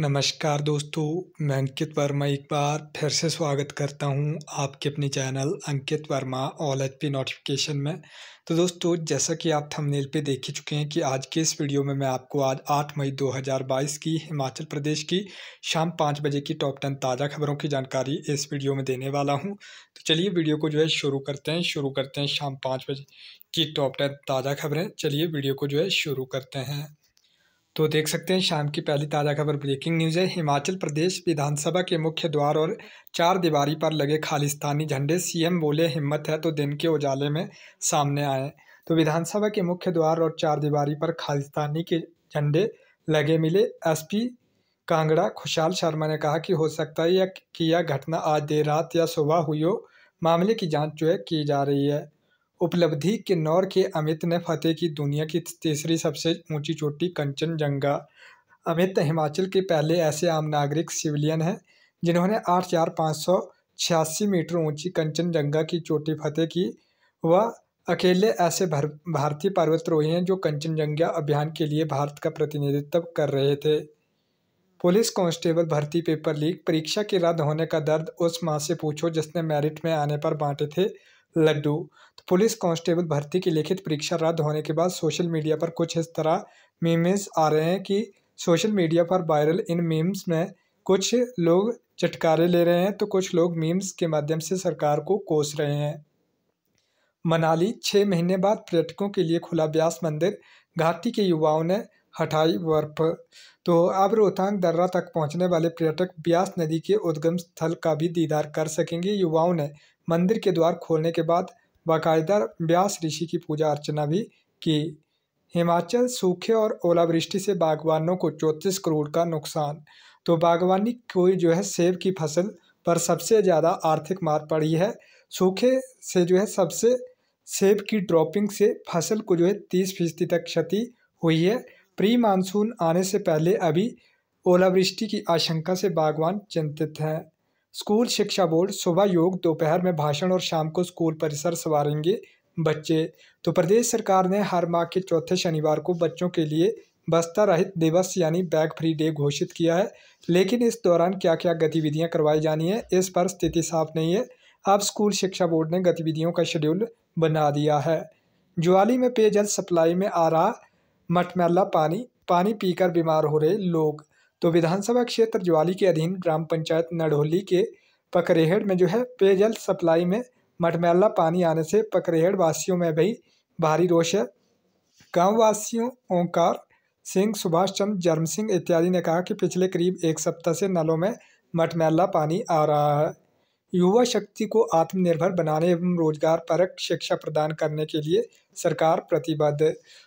नमस्कार दोस्तों मैं अंकित वर्मा एक बार फिर से स्वागत करता हूं आपके अपने channel Ankit Verma all H P notification में तो दोस्तों जैसा कि आप थंबनेल पे देख ही चुके हैं कि आज के इस वीडियो में मैं आपको आज 8 मई 2022 की हिमाचल प्रदेश की शाम पाँच बजे की टॉप टेन ताज़ा खबरों की जानकारी इस वीडियो में देने वाला हूँ तो चलिए वीडियो को जो है शुरू करते हैं शुरू करते हैं शाम पाँच बजे की टॉप टेन ताज़ा खबरें चलिए वीडियो को जो है शुरू करते हैं तो देख सकते हैं शाम की पहली ताज़ा खबर ब्रेकिंग न्यूज़ है हिमाचल प्रदेश विधानसभा के मुख्य द्वार और चार दीवारी पर लगे खालिस्तानी झंडे सीएम बोले हिम्मत है तो दिन के उजाले में सामने आए तो विधानसभा के मुख्य द्वार और चार दीवारी पर खालिस्तानी के झंडे लगे मिले एसपी कांगड़ा खुशहाल शर्मा ने कहा कि हो सकता है यह कि यह घटना आज देर रात या सुबह हुई हो मामले की जाँच जो है की जा रही है उपलब्धि किन्नौर के अमित ने फतेह की दुनिया की तीसरी सबसे ऊंची चोटी कंचनजंगा अमित हिमाचल के पहले ऐसे आम नागरिक सिविलियन हैं जिन्होंने आठ हज़ार पाँच सौ छियासी मीटर ऊंची कंचनजंगा की चोटी फतेह की वह अकेले ऐसे भारतीय पर्वतरोही हैं जो कंचनजंगा अभियान के लिए भारत का प्रतिनिधित्व कर रहे थे पुलिस कांस्टेबल भर्ती पेपर लीक परीक्षा के रद्द होने का दर्द उस माँ से पूछो जिसने मेरिट में आने पर बांटे थे लड्डू तो पुलिस कांस्टेबल भर्ती की लिखित परीक्षा रद्द होने के बाद सोशल मीडिया पर कुछ इस तरह मीम्स आ रहे हैं कि सोशल मीडिया पर वायरल इन मीम्स में कुछ लोग चटकारे ले रहे हैं तो कुछ लोग मीम्स के माध्यम से सरकार को कोस रहे हैं मनाली छः महीने बाद पर्यटकों के लिए खुला ब्यास मंदिर घाटी के युवाओं ने हटाई बर्फ तो अब रोहतांग दर्रा तक पहुंचने वाले पर्यटक ब्यास नदी के उद्गम स्थल का भी दीदार कर सकेंगे युवाओं ने मंदिर के द्वार खोलने के बाद बाकायदा ब्यास ऋषि की पूजा अर्चना भी की हिमाचल सूखे और ओलावृष्टि से बागवानों को चौंतीस करोड़ का नुकसान तो बागवानी कोई जो है सेब की फसल पर सबसे ज़्यादा आर्थिक मार पड़ी है सूखे से जो है सबसे सेब की ड्रॉपिंग से फसल को जो है तीस फीसदी तक क्षति हुई है प्री मानसून आने से पहले अभी ओलावृष्टि की आशंका से बागवान चिंतित हैं स्कूल शिक्षा बोर्ड सुबह योग दोपहर में भाषण और शाम को स्कूल परिसर संवारेंगे बच्चे तो प्रदेश सरकार ने हर माह के चौथे शनिवार को बच्चों के लिए बस्ता रहित दिवस यानी बैग फ्री डे घोषित किया है लेकिन इस दौरान क्या क्या गतिविधियां करवाई जानी है इस पर स्थिति साफ नहीं है अब स्कूल शिक्षा बोर्ड ने गतिविधियों का शेड्यूल बना दिया है ज्वाली में पेयजल सप्लाई में आ रहा मटमैला पानी पानी पीकर बीमार हो रहे लोग तो विधानसभा क्षेत्र ज्वाली के अधीन ग्राम पंचायत नडोली के पकरेहड़ में जो है पेयजल सप्लाई में मटमैला पानी आने से पकरेहड़ वासियों में भी भारी रोष है गाँव वासियों ओंकार सिंह सुभाष चंद्र जर्म सिंह इत्यादि ने कहा कि पिछले करीब एक सप्ताह से नलों में मटमैला पानी आ रहा है युवा शक्ति को आत्मनिर्भर बनाने एवं रोजगार परक शिक्षा प्रदान करने के लिए सरकार प्रतिबद्ध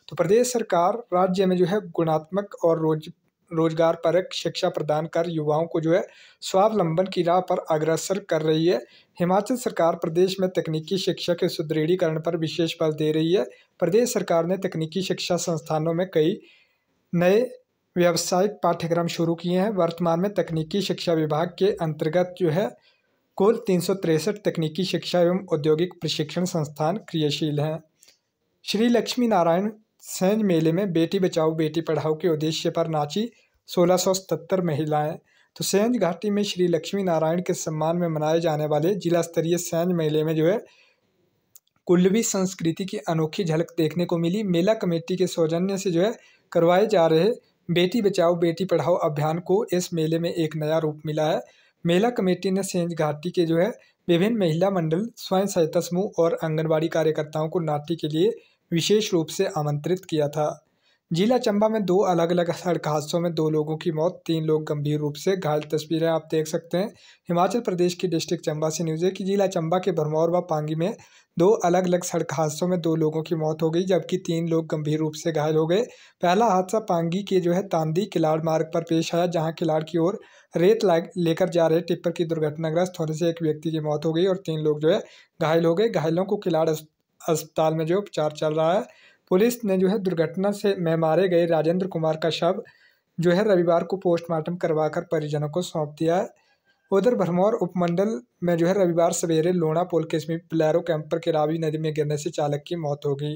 तो प्रदेश सरकार राज्य में जो है गुणात्मक और रोज रोजगार परक शिक्षा प्रदान कर युवाओं को जो है स्वावलंबन की राह पर अग्रसर कर रही है हिमाचल सरकार प्रदेश में तकनीकी शिक्षा के सुदृढ़ीकरण पर विशेष बल दे रही है प्रदेश सरकार ने तकनीकी शिक्षा संस्थानों में कई नए व्यावसायिक पाठ्यक्रम शुरू किए हैं वर्तमान में तकनीकी शिक्षा विभाग के अंतर्गत जो है कुल तीन तकनीकी शिक्षा एवं औद्योगिक प्रशिक्षण संस्थान क्रियाशील हैं श्री लक्ष्मी नारायण सेंज मेले में बेटी बचाओ बेटी पढ़ाओ के उद्देश्य पर नाची सोलह महिलाएं तो सेंज घाटी में श्री लक्ष्मी नारायण के सम्मान में मनाए जाने वाले जिला स्तरीय सैंज मेले में जो है कुल्लवी संस्कृति की अनोखी झलक देखने को मिली मेला कमेटी के सौजन्य से जो है करवाए जा रहे बेटी बचाओ बेटी पढ़ाओ अभियान को इस मेले में एक नया रूप मिला है महिला कमेटी ने सेंज घाटी के जो है विभिन्न महिला मंडल स्वयं सहायता समूह और आंगनबाड़ी कार्यकर्ताओं को नाटी के लिए विशेष रूप से आमंत्रित किया था जिला चंबा में दो अलग अलग सड़क हादसों में दो लोगों की मौत तीन लोग गंभीर रूप से घायल तस्वीरें आप देख सकते हैं हिमाचल प्रदेश की डिस्ट्रिक्ट चंबा से न्यूज़ है कि जिला चंबा के भरमौर व पांगी में दो अलग अलग सड़क हादसों में दो लोगों की मौत हो गई जबकि तीन लोग गंभीर रूप से घायल हो गए पहला हादसा पांगी के जो है तांदी किलाड़ मार्ग पर पेश आया जहाँ किलाड़ की ओर रेत लेकर जा रहे टिप्पर की दुर्घटनाग्रस्त होने से एक व्यक्ति की मौत हो गई और तीन लोग जो है घायल हो गए घायलों को किलाड़ अस्पताल में जो उपचार चल रहा है पुलिस ने जो है दुर्घटना से में मारे गए राजेंद्र कुमार का शव जो है रविवार को पोस्टमार्टम करवाकर परिजनों को सौंप दिया है उधर भरमौर उपमंडल में जो है रविवार सवेरे लोना पुल के समीप पिलैरो कैंपर के रावी नदी में गिरने से चालक की मौत हो गई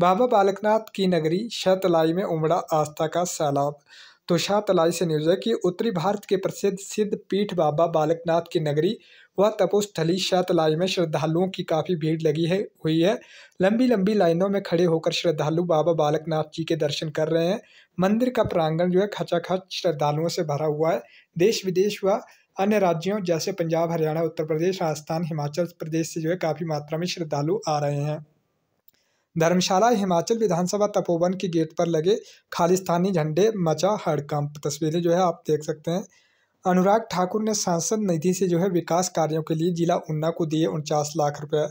बाबा बालकनाथ की नगरी शतलाई में उमड़ा आस्था का सैलाब तुषार तलाई से न्यूज़ है कि उत्तरी भारत के प्रसिद्ध सिद्ध पीठ बाबा बालकनाथ की नगरी व तपोस्थली शाहतलाई में श्रद्धालुओं की काफ़ी भीड़ लगी है हुई है लंबी लंबी लाइनों में खड़े होकर श्रद्धालु बाबा बालकनाथ जी के दर्शन कर रहे हैं मंदिर का प्रांगण जो है खचाखच श्रद्धालुओं से भरा हुआ है देश विदेश व अन्य राज्यों जैसे पंजाब हरियाणा उत्तर प्रदेश राजस्थान हिमाचल प्रदेश से जो है काफ़ी मात्रा में श्रद्धालु आ रहे हैं धर्मशाला हिमाचल विधानसभा तपोवन के गेट पर लगे खालिस्तानी झंडे मचा हड़कंप तस्वीरें जो है आप देख सकते हैं अनुराग ठाकुर ने सांसद निधि से जो है विकास कार्यों के लिए जिला ऊना को दिए उनचास लाख रुपए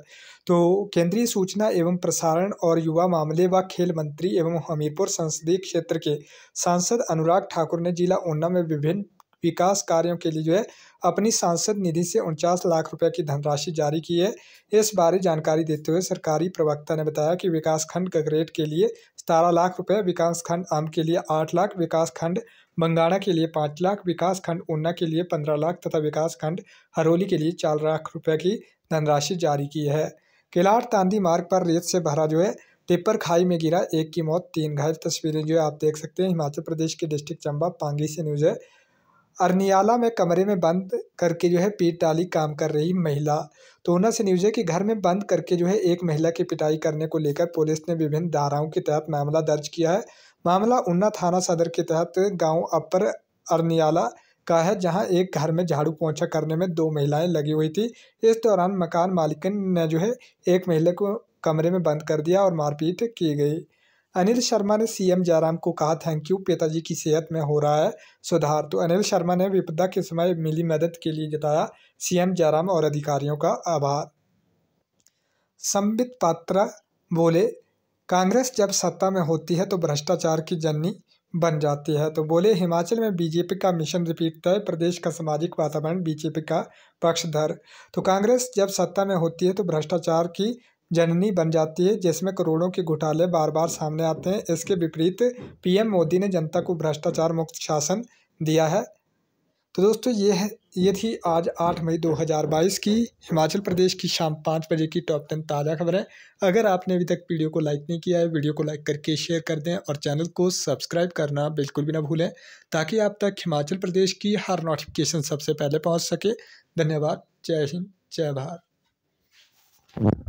तो केंद्रीय सूचना एवं प्रसारण और युवा मामले व खेल मंत्री एवं हमीरपुर संसदीय क्षेत्र के सांसद अनुराग ठाकुर ने जिला ऊना में विभिन्न विकास कार्यों के लिए जो है अपनी सांसद निधि से उनचास लाख रुपए की धनराशि जारी की है इस बारे जानकारी देते हुए सरकारी प्रवक्ता ने बताया कि विकास खंड गगरेट के लिए सतारह लाख रुपए विकास खंड आम के लिए आठ लाख विकास खंड बंगाणा के लिए पाँच लाख विकास खंड ऊना के लिए पंद्रह लाख तथा विकास खंड हरोली के लिए चार लाख रुपये की धनराशि जारी की है किलाड़ तांदी मार्ग पर रेत से भरा जो है टिप्पर खाई में गिरा एक की मौत तीन घायल तस्वीरें जो है आप देख सकते हैं हिमाचल प्रदेश के डिस्ट्रिक्ट चंबा पांगी से न्यूज़ है अरनियाला में कमरे में बंद करके जो है पीट डाली काम कर रही महिला तो ऊना से न्यूज है कि घर में बंद करके जो है एक महिला की पिटाई करने को लेकर पुलिस ने विभिन्न धाराओं के तहत मामला दर्ज किया है मामला ऊना थाना सदर के तहत गांव अपर अरनियाला का है जहां एक घर में झाड़ू पोंछा करने में दो महिलाएं लगी हुई थी इस दौरान मकान मालिकन ने जो है एक महिला को कमरे में बंद कर दिया और मारपीट की गई अनिल शर्मा ने सीएम जयराम को कहा थैंक यू पिताजी की सेहत में हो रहा है सुधार तो अनिल शर्मा ने विपदा के समय मिली मदद के लिए जताया सीएम जयराम और अधिकारियों का आभार संबित पात्रा बोले कांग्रेस जब सत्ता में होती है तो भ्रष्टाचार की जननी बन जाती है तो बोले हिमाचल में बीजेपी का मिशन रिपीट तय प्रदेश का सामाजिक वातावरण बीजेपी का पक्षधर तो कांग्रेस जब सत्ता में होती है तो भ्रष्टाचार की जननी बन जाती है जिसमें करोड़ों के घोटाले बार बार सामने आते हैं इसके विपरीत पीएम मोदी ने जनता को भ्रष्टाचार मुक्त शासन दिया है तो दोस्तों ये है ये थी आज 8 मई 2022 की हिमाचल प्रदेश की शाम पाँच बजे की टॉप टेन ताज़ा खबरें अगर आपने अभी तक वीडियो को लाइक नहीं किया है वीडियो को लाइक करके शेयर कर दें और चैनल को सब्सक्राइब करना बिल्कुल भी ना भूलें ताकि आप तक हिमाचल प्रदेश की हर नोटिफिकेशन सबसे पहले पहुँच सके धन्यवाद जय हिंद जय भारत